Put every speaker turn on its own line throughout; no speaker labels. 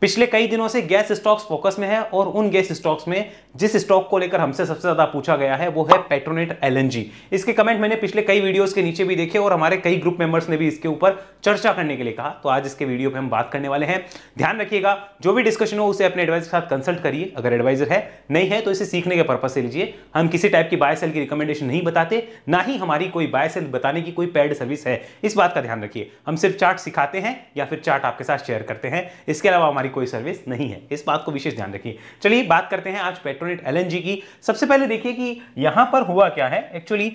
पिछले कई दिनों से गैस स्टॉक्स फोकस में है और उन गैस स्टॉक्स में जिस स्टॉक को लेकर हमसे सबसे ज्यादा पूछा गया है वो है पेट्रोनेट एलएनजी इसके कमेंट मैंने पिछले कई वीडियोस के नीचे भी देखे और हमारे कई ग्रुप मेंबर्स ने भी इसके ऊपर चर्चा करने के लिए कहा तो आज इसके वीडियो पे हम बात करने वाले हैं ध्यान रखिएगा जो भी डिस्कशन हो उसे अपने एडवाइजर के साथ कंसल्ट करिए अगर एडवाइजर है नहीं है तो इसे सीखने के पर्पज से लीजिए हम किसी टाइप की बाय सेल की रिकमेंडेशन नहीं बताते ना ही हमारी कोई बाय सेल बताने की कोई पेड सर्विस है इस बात का ध्यान रखिए हम सिर्फ चार्ट सिखाते हैं या फिर चार्ट आपके साथ शेयर करते हैं इसके अलावा हमारी हमारी कोई सर्विस नहीं है इस बात को विशेष ध्यान रखिए चलिए बात करते हैं आज पेट्रोनेट एलएनजी की सबसे पहले देखिए कि यहां पर हुआ क्या है एक्चुअली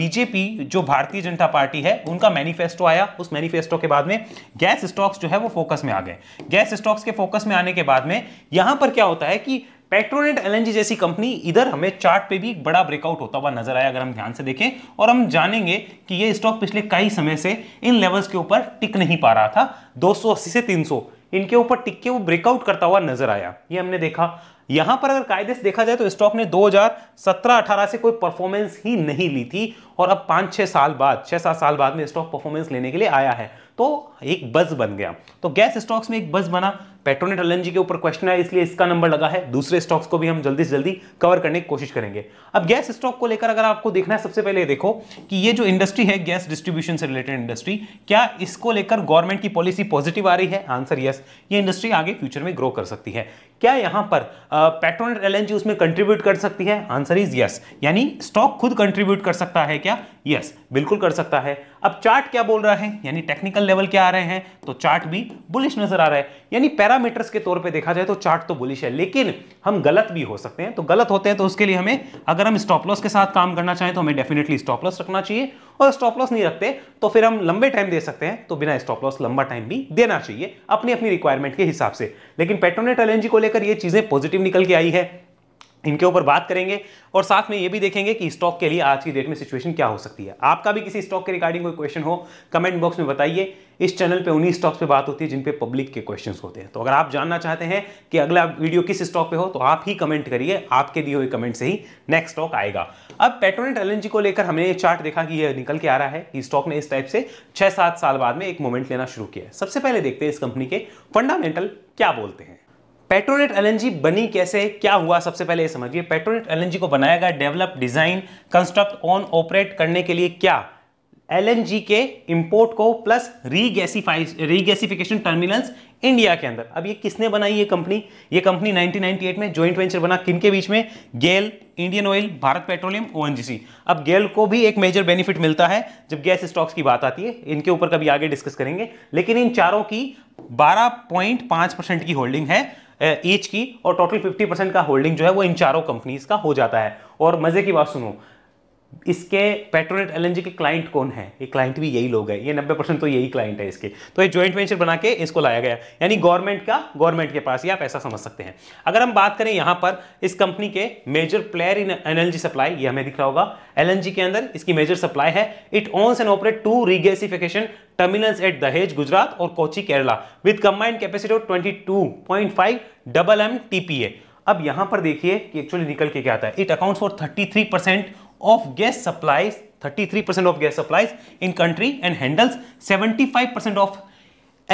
बीजेपी जो भारतीय जनता पार्टी है उनका मैनिफेस्टो आया उस मैनिफेस्टो के बाद में गैस स्टॉक्स जो है वो फोकस में आ गए गैस स्टॉक्स के फोकस में आने के बाद में यहां पर क्या होता है कि पेट्रोनेट एलएनजी जैसी कंपनी इधर हमें चार्ट पे भी एक बड़ा ब्रेकआउट होता हुआ नजर आया अगर हम ध्यान से देखें और हम जानेंगे कि ये स्टॉक पिछले कई समय से इन लेवल्स के ऊपर टिक नहीं पा रहा था 280 से 300 इनके ऊपर टिक के वो ब्रेकआउट करता हुआ नजर आया ये हमने देखा यहां पर अगर कायदे से देखा जाए तो स्टॉक ने 2017-18 से कोई परफॉर्मेंस ही नहीं ली थी और अब पाँच छः साल बाद छः सात साल बाद में स्टॉक परफॉर्मेंस लेने के लिए आया है तो एक बस बन गया तो गैस स्टॉक्स में एक बस बना पेट्रोनेट एल के ऊपर क्वेश्चन है इसलिए इसका नंबर लगा है दूसरे स्टॉक्स को भी हम जल्दी से जल्दी कवर करने की कोशिश करेंगे अब गैस स्टॉक को लेकर अगर आपको देखना है सबसे पहले देखो कि ये जो इंडस्ट्री है गैस डिस्ट्रीब्यूशन से रिलेटेड इंडस्ट्री क्या इसको लेकर गवर्नमेंट की पॉलिसी पॉजिटिव आ रही है आंसर यस ये इंडस्ट्री आगे फ्यूचर में ग्रो कर सकती है क्या यहां पर पेट्रोनेट एल उसमें कंट्रीब्यूट कर सकती है आंसर इज यस यानी स्टॉक खुद कंट्रीब्यूट कर सकता है क्या यस yes, बिल्कुल कर सकता है अब चार्ट क्या बोल रहा है यानी टेक्निकल लेवल क्या आ रहे हैं तो चार्ट भी बुलिश नजर आ रहा है यानी पैरामीटर्स के तौर पे देखा जाए तो चार्ट तो बुलिश है लेकिन हम गलत भी हो सकते हैं तो गलत होते हैं तो उसके लिए हमें अगर हम स्टॉप लॉस के साथ काम करना चाहें तो हमें डेफिनेटली स्टॉप लॉस रखना चाहिए और स्टॉप लॉस नहीं रखते तो फिर हम लंबे टाइम दे सकते हैं तो बिना स्टॉप लॉस लंबा टाइम भी देना चाहिए अपनी अपनी रिक्वायरमेंट के हिसाब से लेकिन पेट्रोनेट एल को लेकर यह चीजें पॉजिटिव निकल के आई है इनके ऊपर बात करेंगे और साथ में ये भी देखेंगे कि स्टॉक के लिए आज की डेट में सिचुएशन क्या हो सकती है आपका भी किसी स्टॉक के रिगार्डिंग कोई क्वेश्चन हो कमेंट बॉक्स में बताइए इस चैनल पे उन्हीं स्टॉक्स पे बात होती है जिन पे पब्लिक के क्वेश्चंस होते हैं तो अगर आप जानना चाहते हैं कि अगला वीडियो किस स्टॉक पे हो तो आप ही कमेंट करिए आपके दिए हुए कमेंट से ही नेक्स्ट स्टॉक आएगा अब पेट्रोनेट एल को लेकर हमने ये चार्ट देखा कि ये निकल के आ रहा है कि स्टॉक ने इस टाइप से छः सात साल बाद में एक मोमेंट लेना शुरू किया है सबसे पहले देखते हैं इस कंपनी के फंडामेंटल क्या बोलते हैं पेट्रोनेट एल बनी कैसे क्या हुआ सबसे पहले ये समझिए पेट्रोनेट एल को बनाया गया develop design construct own operate करने के लिए क्या एल के इंपोर्ट को plus regasifies regasification terminals India के अंदर अब ये किसने बनाई ये कंपनी ये कंपनी 1998 में जॉइंट वेंचर बना किन के बीच में गेल इंडियन ऑयल भारत पेट्रोलियम ओएनजीसी अब गेल को भी एक मेजर बेनिफिट मिलता है जब गैस स्टॉक्स की बात आती है इनके ऊपर कभी आगे डिस्कस करेंगे लेकिन इन चारों की बारह परसेंट की होल्डिंग है ईच की और टोटल 50 परसेंट का होल्डिंग जो है वो इन चारों कंपनीज का हो जाता है और मजे की बात सुनो इसके पेट्रोनेट एल के क्लाइंट कौन है ये क्लाइंट भी यही लोग हैं ये 90 परसेंट तो यही क्लाइंट है इसके तो ये ज्वाइंट वेंचर बना के इसको लाया गया यानी गवर्नमेंट का गवर्नमेंट के पास ये आप ऐसा समझ सकते हैं अगर हम बात करें यहाँ पर इस कंपनी के major player in energy supply ये हमें दिख रहा होगा एल के अंदर इसकी मेजर सप्लाई है it owns and operate two regasification terminals at Dahej Gujarat और Kochi Kerala with combined capacity of twenty two point five double M TPA अब यहां पर देखिए कि एक्चुअली निकल के क्या आता है it accounts for 33 percent of gas supplies 33% of gas supplies in country and handles 75% of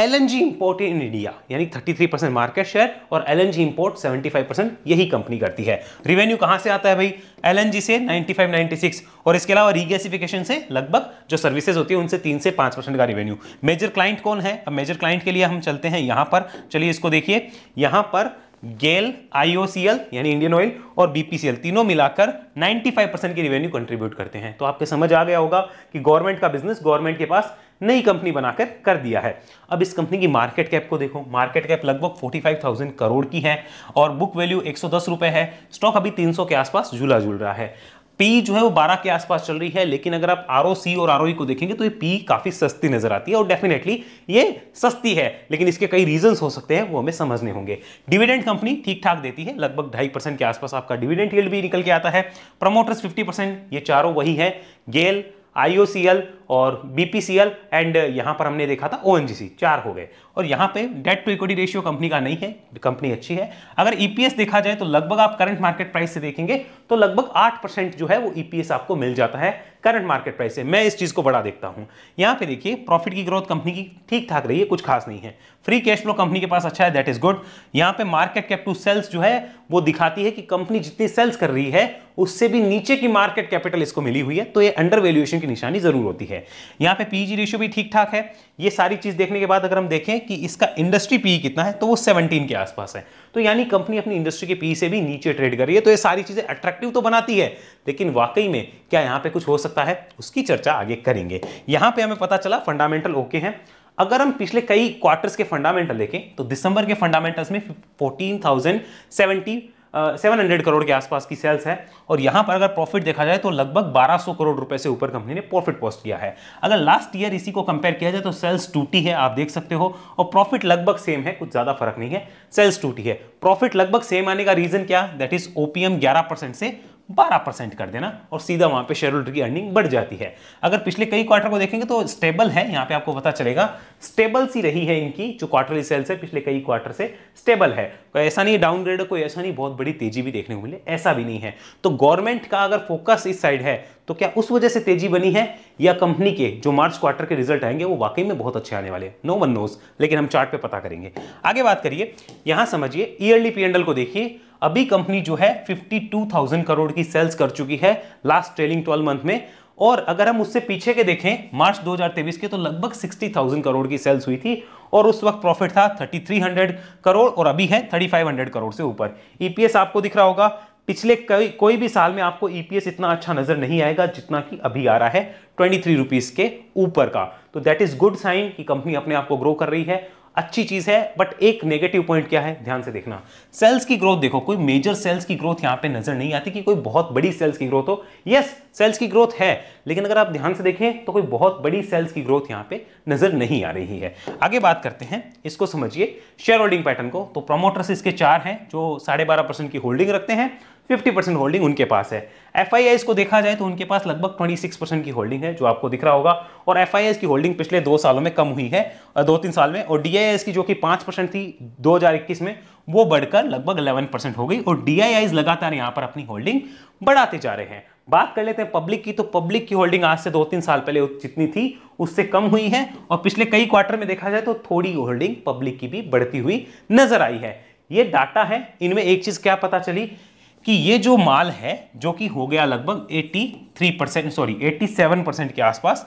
LNG import in India यानी 33% मार्केट शेयर और LNG इंपोर्ट 75% यही कंपनी करती है रिवेन्यू कहां से आता है भाई LNG से 95 96 और इसके अलावा रीगैसिफिकेशन से लगभग जो सर्विसेज होती है उनसे तीन से पाँच परसेंट का रिवेन्यू मेजर क्लाइंट कौन है अब मेजर क्लाइंट के लिए हम चलते हैं यहाँ पर चलिए इसको देखिए यहाँ पर गेल आईओसीएल यानी इंडियन ऑयल और बीपीसीएल तीनों मिलाकर 95 परसेंट की रेवेन्यू कंट्रीब्यूट करते हैं तो आपके समझ आ गया होगा कि गवर्नमेंट का बिजनेस गवर्नमेंट के पास नई कंपनी बनाकर कर दिया है अब इस कंपनी की मार्केट कैप को देखो मार्केट कैप लगभग 45,000 करोड़ की है और बुक वैल्यू एक सौ है स्टॉक अभी 300 के आसपास झूला झूल रहा है पी जो है वो 12 के आसपास चल रही है लेकिन अगर आप आर और आर e को देखेंगे तो ये पी काफी सस्ती नजर आती है और डेफिनेटली ये सस्ती है लेकिन इसके कई रीजंस हो सकते हैं वो हमें समझने होंगे डिविडेंड कंपनी ठीक ठाक देती है लगभग ढाई परसेंट के आसपास आपका डिविडेंड यील्ड भी निकल के आता है प्रमोटर्स फिफ्टी ये चारों वही है गेल आईओसीएल और बीपीसीएल एंड uh, यहाँ पर हमने देखा था ओएनजीसी चार हो गए और यहाँ पे debt to equity ratio company का नहीं है कंपनी अच्छी है अगर ईपीएस e देखा जाए तो लगभग आप करंट मार्केट प्राइस से देखेंगे तो लगभग आठ परसेंट जो है वो ईपीएस e आपको मिल जाता है करंट मार्केट प्राइस से मैं इस चीज़ को बड़ा देखता हूँ यहाँ पे देखिए प्रॉफिट की ग्रोथ कंपनी की ठीक ठाक रही है कुछ खास नहीं है फ्री कैश फ्लो कंपनी के पास अच्छा है दैट इज गुड यहाँ पे मार्केट कैप टू सेल्स जो है वो दिखाती है कि कंपनी जितनी सेल्स कर रही है उससे भी नीचे की मार्केट कैपिटल इसको मिली हुई है तो ये अंडर वैल्यूएशन की निशानी जरूर होती है है यहाँ पे पीजी रेशियो e भी ठीक ठाक है ये सारी चीज़ देखने के बाद अगर हम देखें कि इसका इंडस्ट्री पी e कितना है तो वो 17 के आसपास है तो यानी कंपनी अपनी इंडस्ट्री के पी e से भी नीचे ट्रेड कर रही है तो ये सारी चीज़ें अट्रैक्टिव तो बनाती है लेकिन वाकई में क्या यहाँ पे कुछ हो सकता है उसकी चर्चा आगे करेंगे यहाँ पे हमें पता चला फंडामेंटल ओके है अगर हम पिछले कई क्वार्टर्स के फंडामेंटल देखें तो दिसंबर के फंडामेंटल्स में fourteen thousand seventy seven hundred crore के आसपास की सेल्स है और यहाँ पर अगर प्रॉफिट देखा जाए तो लगभग बारह सौ करोड़ रुपए से ऊपर कंपनी ने प्रॉफिट पोस्ट किया है अगर लास्ट ईयर इसी को कंपेयर किया जाए तो सेल्स टूटी है आप देख सकते हो और प्रॉफिट लगभग सेम है कुछ ज़्यादा फर्क नहीं है सेल्स टूटी है प्रॉफिट लगभग सेम आने का रीज़न क्या दैट इज ओपीएम ग्यारह से 12 परसेंट कर देना और सीधा वहां पे शेयर होल्डर की अर्निंग बढ़ जाती है अगर पिछले कई क्वार्टर को देखेंगे तो स्टेबल है यहाँ पे आपको पता चलेगा स्टेबल सी रही है इनकी जो क्वार्टरली सेल्स है पिछले कई क्वार्टर से स्टेबल है कोई ऐसा नहीं डाउनग्रेड कोई ऐसा नहीं बहुत बड़ी तेजी भी देखने को मिले ऐसा भी नहीं है तो गवर्नमेंट का अगर फोकस इस साइड है तो क्या उस वजह से तेजी बनी है या कंपनी के जो मार्च क्वार्टर के रिजल्ट आएंगे वो वाकई में बहुत अच्छे आने वाले हैं नो वन नोस लेकिन हम चार्ट पे पता करेंगे आगे बात करिए यहां समझिए ईयरली पी को देखिए अभी कंपनी जो है 52,000 करोड़ की सेल्स कर चुकी है लास्ट ट्रेलिंग 12 मंथ में और अगर हम उससे पीछे के देखें मार्च 2023 के तो लगभग 60,000 करोड़ की सेल्स हुई थी और उस वक्त प्रॉफिट था 3300 करोड़ और अभी है 3500 करोड़ से ऊपर ईपीएस e आपको दिख रहा होगा पिछले कोई कोई भी साल में आपको ईपीएस e इतना अच्छा नजर नहीं आएगा जितना कि अभी आ रहा है ट्वेंटी थ्री के ऊपर का तो दैट इज गुड साइन कि कंपनी अपने आप को ग्रो कर रही है अच्छी चीज़ है बट एक नेगेटिव पॉइंट क्या है ध्यान से देखना सेल्स की ग्रोथ देखो कोई मेजर सेल्स की ग्रोथ यहां पे नज़र नहीं आती कि कोई बहुत बड़ी सेल्स की ग्रोथ हो यस सेल्स की ग्रोथ है लेकिन अगर आप ध्यान से देखें तो कोई बहुत बड़ी सेल्स की ग्रोथ यहां पे नज़र नहीं आ रही है आगे बात करते हैं इसको समझिए शेयर होल्डिंग पैटर्न को तो प्रमोटर्स इसके चार हैं जो साढ़े बारह परसेंट की होल्डिंग रखते हैं फिफ्टी परसेंट होल्डिंग उनके पास है एफ को देखा जाए तो उनके पास लगभग ट्वेंटी सिक्स परसेंट की होल्डिंग है जो आपको दिख रहा होगा और एफ आई की होल्डिंग पिछले दो सालों में कम हुई है दो तीन साल में और डी की जो कि पाँच परसेंट थी दो हज़ार इक्कीस में वो बढ़कर लगभग अलेवन परसेंट हो गई और डी आई लगातार यहाँ पर अपनी होल्डिंग बढ़ाते जा रहे हैं बात कर लेते हैं पब्लिक की तो पब्लिक की होल्डिंग आज से दो तीन साल पहले जितनी थी उससे कम हुई है और पिछले कई क्वार्टर में देखा जाए तो थोड़ी होल्डिंग पब्लिक की भी बढ़ती हुई नजर आई है ये डाटा है इनमें एक चीज क्या पता चली कि ये जो माल है जो कि हो गया लगभग 83 परसेंट सॉरी 87 परसेंट के आसपास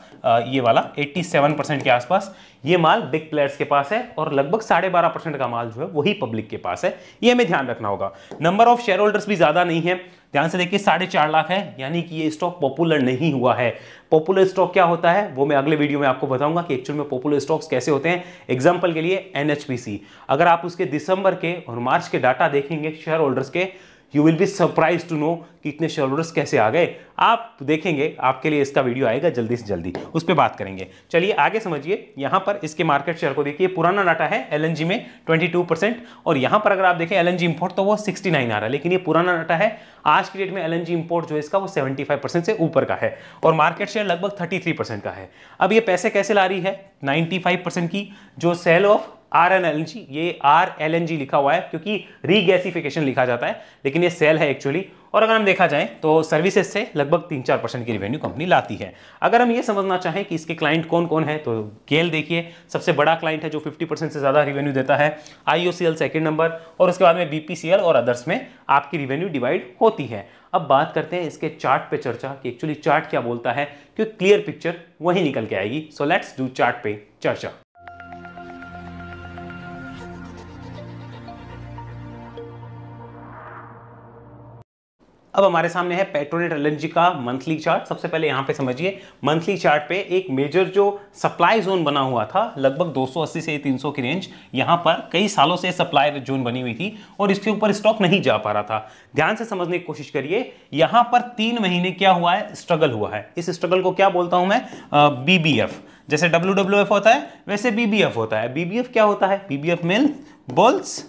ये वाला 87 परसेंट के आसपास ये माल बिग प्लेयर्स के पास है और लगभग साढ़े बारह परसेंट का माल जो है वही पब्लिक के पास है ये हमें ध्यान रखना होगा नंबर ऑफ शेयर होल्डर्स भी ज़्यादा नहीं है ध्यान से देखिए साढ़े चार लाख है यानी कि ये स्टॉक पॉपुलर नहीं हुआ है पॉपुलर स्टॉक क्या होता है वो मैं अगले वीडियो में आपको बताऊंगा कि एक्चुअल में पॉपुलर स्टॉक्स कैसे होते हैं एग्जाम्पल के लिए एनएचपीसी अगर आप उसके दिसंबर के और मार्च के डाटा देखेंगे शेयर होल्डर्स के you will be surprise to know कि इतने शेयर होल्डर्स कैसे आ गए आप देखेंगे आपके लिए इसका वीडियो आएगा जल्दी से जल्दी उस पर बात करेंगे चलिए आगे समझिए यहाँ पर इसके मार्केट शेयर को देखिए पुराना डाटा है एल में ट्वेंटी और यहाँ पर अगर आप देखें एल इंपोर्ट तो वो सिक्सटी आ रहा है लेकिन ये पुराना डाटा है आज की डेट में एल इंपोर्ट जो इसका वो सेवेंटी से ऊपर का है और मार्केट शेयर लगभग थर्टी का है अब ये पैसे कैसे ला रही है 95 की जो sell off R N L G ये आर एल एन जी लिखा हुआ है क्योंकि रीगैसिफिकेशन लिखा जाता है लेकिन ये सेल है एक्चुअली और अगर हम देखा जाए तो सर्विसेज से लगभग तीन चार परसेंट की रेवेन्यू कंपनी लाती है अगर हम ये समझना चाहें कि इसके क्लाइंट कौन कौन है तो गेल देखिए सबसे बड़ा क्लाइंट है जो फिफ्टी परसेंट से ज़्यादा रेवेन्यू देता है I O C L second number और उसके बाद में बी पी सी एल और अदर्स में आपकी रिवेन्यू डिवाइड होती है अब बात करते हैं इसके चार्ट पे चर्चा कि एक्चुअली चार्ट क्या बोलता है क्योंकि क्लियर पिक्चर वही निकल के आएगी सो लेट्स डू चार्ट पे चर्चा अब हमारे सामने है पेट्रोनेट एल का मंथली चार्ट सबसे पहले यहाँ पे समझिए मंथली चार्ट पे एक मेजर जो सप्लाई जोन बना हुआ था लगभग 280 से 300 की रेंज यहाँ पर कई सालों से सप्लाई जोन बनी हुई थी और इसके ऊपर स्टॉक नहीं जा पा रहा था ध्यान से समझने की कोशिश करिए यहाँ पर तीन महीने क्या हुआ है स्ट्रगल हुआ है इस स्ट्रगल को क्या बोलता हूँ मैं बी बी एफ जैसे डब्ल्यू डब्ल्यू एफ होता है वैसे बी बी एफ होता है बी बी एफ क्या होता है बी बी एफ मिल बोल्स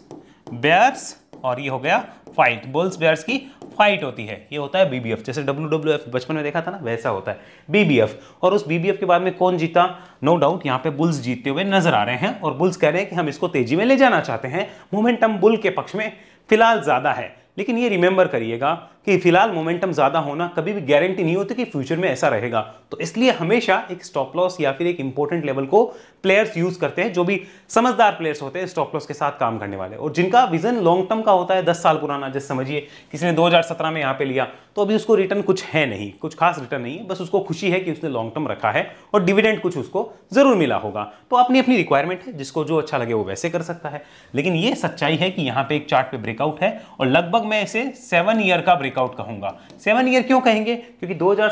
बेयर्स और ये हो गया फाइट बुल्स बेयर्स की फाइट होती है ये होता है बीबीएफ जैसे डब्ल्यू एफ बचपन में देखा था ना वैसा होता है बीबीएफ और उस बीबीएफ के बाद में कौन जीता नो डाउट यहाँ पे बुल्स जीतते हुए नजर आ रहे हैं और बुल्स कह रहे हैं कि हम इसको तेजी में ले जाना चाहते हैं मोमेंटम बुल के पक्ष में फिलहाल ज़्यादा है लेकिन ये रिमेंबर करिएगा कि फिलहाल मोमेंटम ज़्यादा होना कभी भी गारंटी नहीं होती कि फ्यूचर में ऐसा रहेगा तो इसलिए हमेशा एक स्टॉप लॉस या फिर एक इंपॉर्टेंट लेवल को प्लेयर्स यूज करते हैं जो भी समझदार प्लेयर्स होते हैं स्टॉप लॉस के साथ काम करने वाले और जिनका विजन लॉन्ग टर्म का होता है दस साल पुराना जैसे समझिए किसी ने दो में यहाँ पे लिया तो अभी उसको रिटर्न कुछ है नहीं कुछ खास रिटर्न नहीं है बस उसको खुशी है कि उसने लॉन्ग टर्म रखा है और डिविडेंड कुछ उसको जरूर मिला होगा तो अपनी अपनी रिक्वायरमेंट है जिसको जो अच्छा लगे वो वैसे कर सकता है लेकिन ये सच्चाई है कि यहाँ पे एक चार्ट पे ब्रेकआउट है और लगभग मैं इसे सेवन ईयर का ब्रेकआउट कहूंगा सेवन ईयर क्यों कहेंगे क्योंकि दो हजार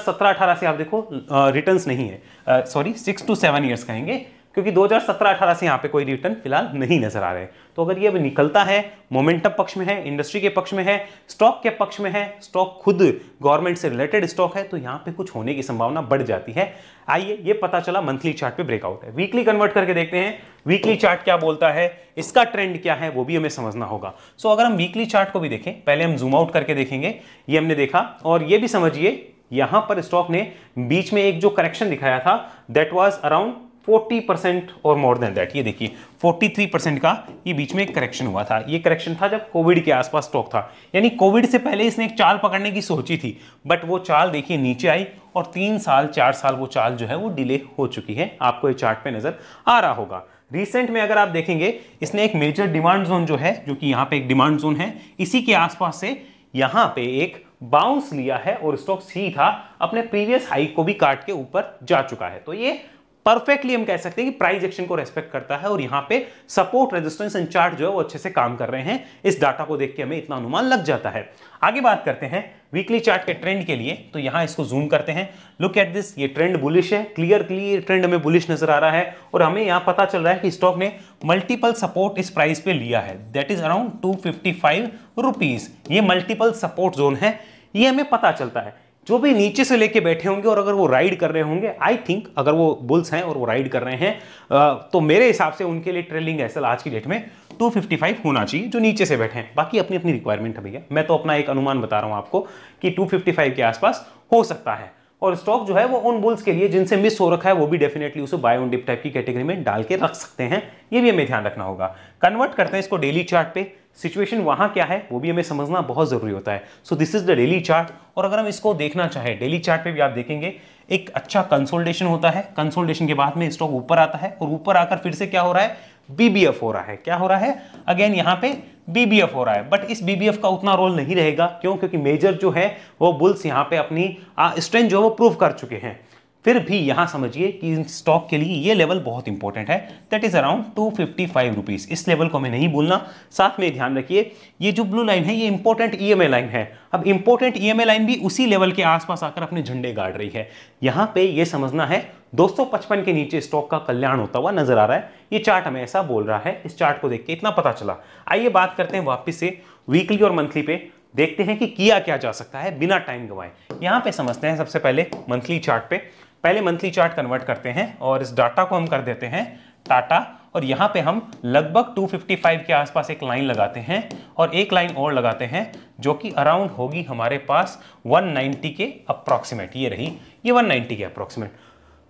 से आप देखो रिटर्न नहीं है sorry six to seven years कहेंगे क्योंकि 2017-18 से यहाँ पे कोई रिटर्न फिलहाल नहीं नजर आ रहे तो अगर ये निकलता है मोमेंटम पक्ष में है इंडस्ट्री के पक्ष में है स्टॉक के पक्ष में है स्टॉक खुद गवर्नमेंट से रिलेटेड स्टॉक है तो यहाँ पे कुछ होने की संभावना बढ़ जाती है आइए ये पता चला मंथली चार्ट पे ब्रेकआउट है वीकली कन्वर्ट करके देखते हैं वीकली चार्ट क्या बोलता है इसका ट्रेंड क्या है वो भी हमें समझना होगा सो अगर हम वीकली चार्ट को भी देखें पहले हम जूम आउट करके देखेंगे ये हमने देखा और ये भी समझिए यहां पर स्टॉक ने बीच में एक जो करेक्शन दिखाया था that was around forty percent और मोर देन दैट ये देखिए फोर्टी थ्री परसेंट का ये बीच में एक करेक्शन हुआ था ये करेक्शन था जब कोविड के आसपास स्टॉक था यानी कोविड से पहले इसने एक चाल पकड़ने की सोची थी बट वो चाल देखिए नीचे आई और तीन साल चार साल वो चाल जो है वो डिले हो चुकी है आपको ये चार्ट पे नज़र आ रहा होगा रिसेंट में अगर आप देखेंगे इसने एक मेजर डिमांड जोन जो है जो कि यहाँ पे एक डिमांड जोन है इसी के आसपास से यहाँ पे एक बाउंस लिया है और स्टॉक था अपने प्रीवियस हाई को भी काट के ऊपर जा चुका है तो ये परफेक्टली हम कह सकते हैं कि प्राइस एक्शन को रेस्पेक्ट करता है और यहां पे सपोर्ट रेजिस्टेंस एंड चार्ट जो है वो अच्छे से काम कर रहे हैं इस डाटा को देख के हमें इतना अनुमान लग जाता है आगे बात करते हैं वीकली चार्ट के ट्रेंड के लिए तो यहां इसको जूम करते हैं लुक एट दिस ये ट्रेंड बुलिश है क्लियर क्लियर ट्रेंड हमें बुलिश नजर आ रहा है और हमें यहां पता चल रहा है कि स्टॉक ने मल्टीपल सपोर्ट इस प्राइस पे लिया है that is around two fifty five rupees ये मल्टीपल सपोर्ट जोन है ये हमें पता चलता है जो भी नीचे से लेके बैठे होंगे और अगर वो राइड कर रहे होंगे आई थिंक अगर वो बुल्स हैं और वो राइड कर रहे हैं तो मेरे हिसाब से उनके लिए ट्रेलिंग एसल आज की डेट में 255 होना चाहिए जो नीचे से बैठे हैं बाकी अपनी अपनी रिक्वायरमेंट है भैया मैं तो अपना एक अनुमान बता रहा हूँ आपको कि टू के आसपास हो सकता है और स्टॉक जो है वो उन बुल्स के लिए जिनसे मिस हो रखा है वो भी डेफिनेटली उसे बाय ऑन डिप टाइप की कैटेगरी में डाल के रख सकते हैं ये भी हमें ध्यान रखना होगा कन्वर्ट करते हैं इसको डेली चार्ट पे सिचुएशन वहाँ क्या है वो भी हमें समझना बहुत ज़रूरी होता है so this is the daily chart और अगर हम इसको देखना चाहें डेली चार्ट पे भी आप देखेंगे एक अच्छा कंसोल्टेशन होता है कंसोल्टेशन के बाद में स्टॉक ऊपर आता है और ऊपर आकर फिर से क्या हो रहा है बीबीएफ हो रहा है क्या हो रहा है अगेन यहाँ पे बीबीएफ हो रहा है बट इस बीबीएफ का उतना रोल नहीं रहेगा क्यों क्योंकि मेजर जो है वो बुल्स यहाँ पे अपनी स्ट्रेंथ जो है वो प्रूव कर चुके हैं फिर भी यहां समझिए कि स्टॉक के लिए ये लेवल बहुत इंपॉर्टेंट है that is around two fifty five rupees इस लेवल को हमें नहीं बोलना साथ में ध्यान रखिए ये जो ब्लू लाइन है ये इंपॉर्टेंट ई एम लाइन है अब इंपॉर्टेंट ई एम लाइन भी उसी लेवल के आसपास आकर अपने झंडे गाड़ रही है यहां पर यह समझना है 255 के नीचे स्टॉक का कल्याण होता हुआ नजर आ रहा है ये चार्ट हमें ऐसा बोल रहा है इस चार्ट को देख के इतना पता चला आइए बात करते हैं वापस से वीकली और मंथली पे देखते हैं कि किया क्या जा सकता है बिना टाइम गवाए यहाँ पे समझते हैं सबसे पहले मंथली चार्ट पे पहले मंथली चार्ट कन्वर्ट करते हैं और इस डाटा को हम कर देते हैं टाटा और यहाँ पे हम लगभग 255 के आसपास एक लाइन लगाते हैं और एक लाइन और लगाते हैं जो कि अराउंड होगी हमारे पास 190 के अप्रॉक्सीमेट ये रही ये 190 के अप्रॉक्सीमेट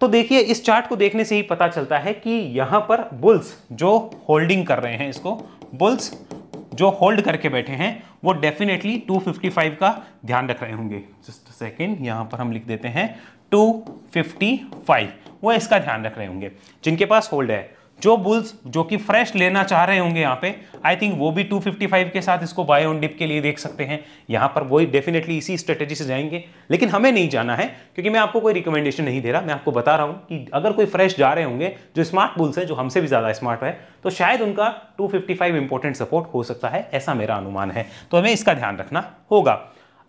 तो देखिए इस चार्ट को देखने से ही पता चलता है कि यहाँ पर बुल्स जो होल्डिंग कर रहे हैं इसको बुल्स जो होल्ड करके बैठे हैं वो डेफिनेटली 255 का ध्यान रख रहे होंगे जस्ट सेकेंड यहाँ पर हम लिख देते हैं 255 वो इसका ध्यान रख रहे होंगे जिनके पास होल्ड है जो बुल्स जो कि फ्रेश लेना चाह रहे होंगे यहाँ पे आई थिंक वो भी 255 के साथ इसको बाय ऑन डिप के लिए देख सकते हैं यहाँ पर वही डेफिनेटली इसी स्ट्रेटेजी से जाएंगे लेकिन हमें नहीं जाना है क्योंकि मैं आपको कोई रिकमेंडेशन नहीं दे रहा मैं आपको बता रहा हूँ कि अगर कोई फ्रेश जा रहे होंगे जो स्मार्ट बुल्स हैं जो हमसे भी ज़्यादा स्मार्ट है तो शायद उनका टू इंपॉर्टेंट सपोर्ट हो सकता है ऐसा मेरा अनुमान है तो हमें इसका ध्यान रखना होगा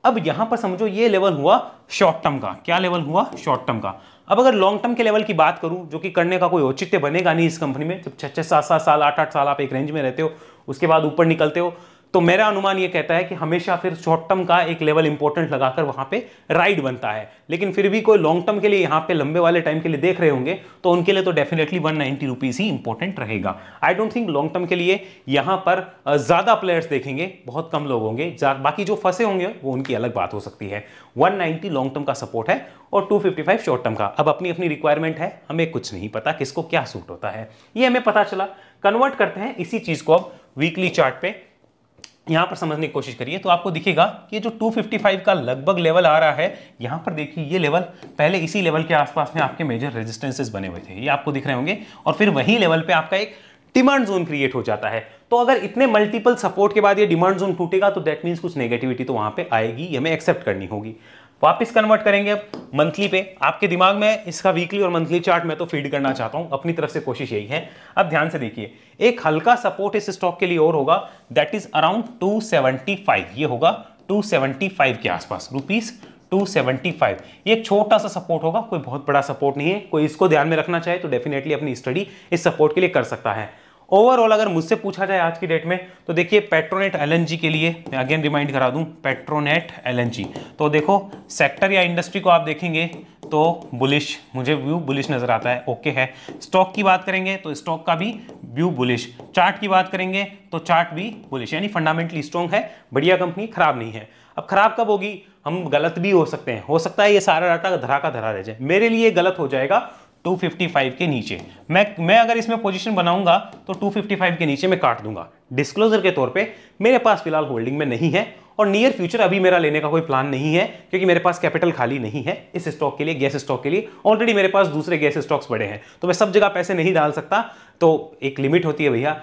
अब यहाँ पर समझो ये लेवल हुआ शॉर्ट टर्म का क्या लेवल हुआ शॉर्ट टर्म का अब अगर लॉन्ग टर्म के लेवल की बात करूं जो कि करने का कोई औचित्य बनेगा नहीं इस कंपनी में जब छः छः सात सात साल आठ आठ साल आप एक रेंज में रहते हो उसके बाद ऊपर निकलते हो तो मेरा अनुमान ये कहता है कि हमेशा फिर शॉर्ट टर्म का एक लेवल इंपॉर्टेंट लगाकर वहां पे राइड बनता है लेकिन फिर भी कोई लॉन्ग टर्म के लिए यहां पे लंबे वाले टाइम के लिए देख रहे होंगे तो उनके लिए तो डेफिनेटली वन नाइन्टी रुपीज़ ही इंपॉर्टेंट रहेगा I don't think long term के लिए यहां पर ज़्यादा प्लेयर्स देखेंगे बहुत कम लोग होंगे बाकी जो फंसे होंगे वो उनकी अलग बात हो सकती है वन लॉन्ग टर्म का सपोर्ट है और 255 शॉर्ट टर्म का अब अपनी अपनी रिक्वायरमेंट है हमें कुछ नहीं पता किसको क्या सूट होता है ये हमें पता चला कन्वर्ट करते हैं इसी चीज़ को अब वीकली चार्ट पे यहाँ पर समझने की कोशिश करिए तो आपको दिखेगा कि जो 255 का लगभग लेवल आ रहा है यहाँ पर देखिए ये लेवल पहले इसी लेवल के आसपास में आपके मेजर रेजिस्टेंसेस बने हुए थे ये आपको दिख रहे होंगे और फिर वही लेवल पे आपका एक डिमांड जोन क्रिएट हो जाता है तो अगर इतने मल्टीपल सपोर्ट के बाद ये डिमांड जोन टूटेगा तो दैट मीन्स कुछ नेगेटिविटी तो वहाँ पर आएगी हमें एक्सेप्ट करनी होगी वापस कन्वर्ट करेंगे अब मंथली पे आपके दिमाग में इसका वीकली और मंथली चार्ट मैं तो फीड करना चाहता हूं अपनी तरफ से कोशिश यही है अब ध्यान से देखिए एक हल्का सपोर्ट इस स्टॉक के लिए और होगा दैट इज अराउंड 275 ये होगा 275 के आसपास रुपीस 275 ये एक छोटा सा सपोर्ट होगा कोई बहुत बड़ा सपोर्ट नहीं है कोई इसको ध्यान में रखना चाहे तो डेफिनेटली अपनी स्टडी इस सपोर्ट के लिए कर सकता है ओवरऑल अगर मुझसे पूछा जाए आज की डेट में तो देखिए पेट्रोनेट एलएनजी के लिए मैं अगेन रिमाइंड करा दूं पेट्रोनेट एलएनजी तो देखो सेक्टर या इंडस्ट्री को आप देखेंगे तो बुलिश मुझे व्यू बुलिश नज़र आता है ओके है स्टॉक की बात करेंगे तो स्टॉक का भी व्यू बुलिश चार्ट की बात करेंगे तो चार्ट भी बुलिश यानी फंडामेंटली स्ट्रॉन्ग है बढ़िया कंपनी खराब नहीं है अब खराब कब होगी हम गलत भी हो सकते हैं हो सकता है ये सारा डाटा धरा का धरा रह जाए मेरे लिए गलत हो जाएगा 255 के नीचे मैं मैं अगर इसमें पोजीशन बनाऊंगा तो 255 के नीचे मैं काट दूंगा डिस्क्लोजर के तौर पे मेरे पास फिलहाल होल्डिंग में नहीं है और नियर फ्यूचर अभी मेरा लेने का कोई प्लान नहीं है क्योंकि मेरे पास कैपिटल खाली नहीं है इस स्टॉक के लिए गैस स्टॉक के लिए ऑलरेडी मेरे पास दूसरे गैस स्टॉक्स बड़े हैं तो मैं सब जगह पैसे नहीं डाल सकता तो एक लिमिट होती है भैया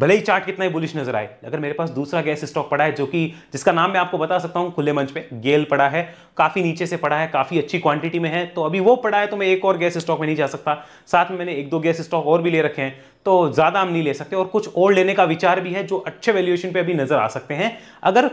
भले ही चार्ट कितना ही बुलिश नजर आए अगर मेरे पास दूसरा गैस स्टॉक पड़ा है जो कि जिसका नाम मैं आपको बता सकता हूँ खुले मंच पे गेल पड़ा है काफ़ी नीचे से पड़ा है काफ़ी अच्छी क्वांटिटी में है तो अभी वो पड़ा है तो मैं एक और गैस स्टॉक में नहीं जा सकता साथ में मैंने एक दो गैस स्टॉक और भी ले रखे हैं तो ज़्यादा हम नहीं ले सकते और कुछ और लेने का विचार भी है जो अच्छे वैल्यूएशन पे अभी नज़र आ सकते हैं अगर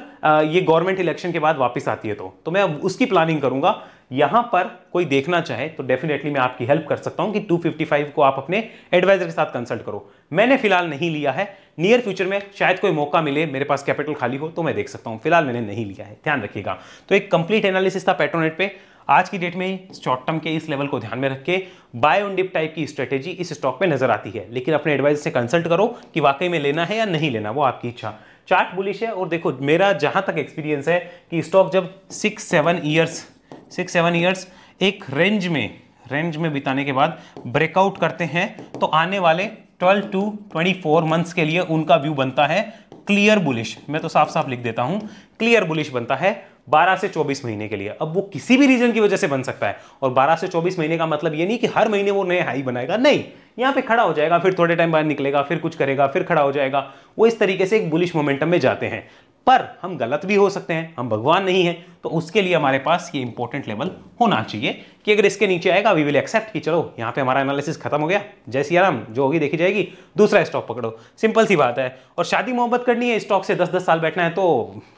ये गवर्नमेंट इलेक्शन के बाद वापस आती है तो तो मैं उसकी प्लानिंग करूंगा यहाँ पर कोई देखना चाहे तो डेफिनेटली मैं आपकी हेल्प कर सकता हूँ कि 255 को आप अपने एडवाइजर के साथ कंसल्ट करो मैंने फिलहाल नहीं लिया है नियर फ्यूचर में शायद कोई मौका मिले मेरे पास कैपिटल खाली हो तो मैं देख सकता हूँ फिलहाल मैंने नहीं लिया है ध्यान रखिएगा तो एक कंप्लीट एनालिसिस था पेट्रोनेट पे आज की डेट में शॉर्ट टर्म के इस लेवल को ध्यान में रख के बाय ऑन डिप टाइप की स्ट्रेटेजी इस स्टॉक में नजर आती है लेकिन अपने एडवाइजर से कंसल्ट करो कि वाकई में लेना है या नहीं लेना वो आपकी इच्छा चार्ट बुलिश है और देखो मेरा जहां तक एक्सपीरियंस है कि स्टॉक जब six seven years six seven years एक रेंज में रेंज में बिताने के बाद ब्रेकआउट करते हैं तो आने वाले 12 टू 24 मंथ्स के लिए उनका व्यू बनता है क्लियर बुलिश मैं तो साफ साफ लिख देता हूं क्लियर बुलिश बनता है 12 से 24 महीने के लिए अब वो किसी भी रीजन की वजह से बन सकता है और 12 से 24 महीने का मतलब ये नहीं कि हर महीने वो नए हाई बनाएगा नहीं यहाँ पे खड़ा हो जाएगा फिर थोड़े टाइम बाद निकलेगा फिर कुछ करेगा फिर खड़ा हो जाएगा वो इस तरीके से एक बुलिश मोमेंटम में जाते हैं पर हम गलत भी हो सकते हैं हम भगवान नहीं हैं तो उसके लिए हमारे पास ये इंपॉर्टेंट लेवल होना चाहिए कि अगर इसके नीचे आएगा वी विल एक्सेप्ट कि चलो यहाँ पे हमारा एनालिसिस खत्म हो गया जैसी आराम जो होगी देखी जाएगी दूसरा स्टॉक पकड़ो सिंपल सी बात है और शादी मोहब्बत करनी है स्टॉक से दस दस साल बैठना है तो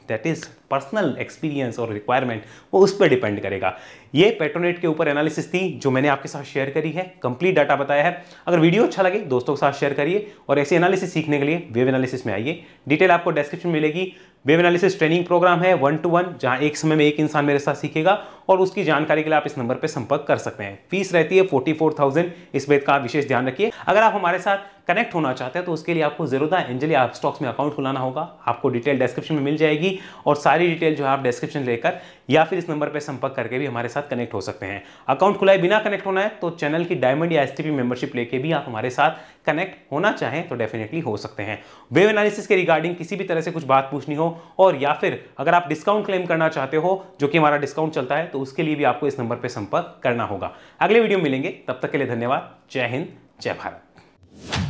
दैट इज़ पर्सनल एक्सपीरियंस और रिक्वायरमेंट वो उस पर डिपेंड करेगा ये पेट्रोनेट के ऊपर एनालिसिस थी जो मैंने आपके साथ शेयर करी है कंप्लीट डाटा बताया है अगर वीडियो अच्छा लगे दोस्तों के साथ शेयर करिए और ऐसे एनालिसिस सीखने के लिए वेव एनालिसिस में आइए डिटेल आपको डिस्क्रिप्शन मिलेगी वेव एनालिसिस ट्रेनिंग प्रोग्राम है वन टू वन जहाँ एक समय समय में एक इंसान मेरे साथ सीखेगा और उसकी जानकारी के लिए आप इस नंबर पर संपर्क कर सकते हैं फीस रहती है फोर्टी फोर थाउजेंड इस बात का विशेष ध्यान रखिए अगर आप हमारे साथ कनेक्ट होना चाहते हैं तो उसके लिए आपको जरूरदा एंजली आप स्टॉक्स में अकाउंट खुलाना होगा आपको डिटेल डिस्क्रिप्शन में मिल जाएगी और सारी डिटेल जो है आप डिस्क्रिप्शन लेकर या फिर इस नंबर पर संपर्क करके भी हमारे साथ कनेक्ट हो सकते हैं अकाउंट खुलाए बिना कनेक्ट होना है तो चैनल की डायमंड या एस मेंबरशिप लेके भी आप हमारे साथ कनेक्ट होना चाहें तो डेफिनेटली हो सकते हैं वेव एनालिसिस के रिगार्डिंग किसी भी तरह से कुछ बात पूछनी हो और या फिर अगर आप डिस्काउंट क्लेम करना चाहते हो जो कि हमारा डिस्काउंट चलता है तो उसके लिए भी आपको इस नंबर पर संपर्क करना होगा अगले वीडियो मिलेंगे तब तक के लिए धन्यवाद जय हिंद जय भारत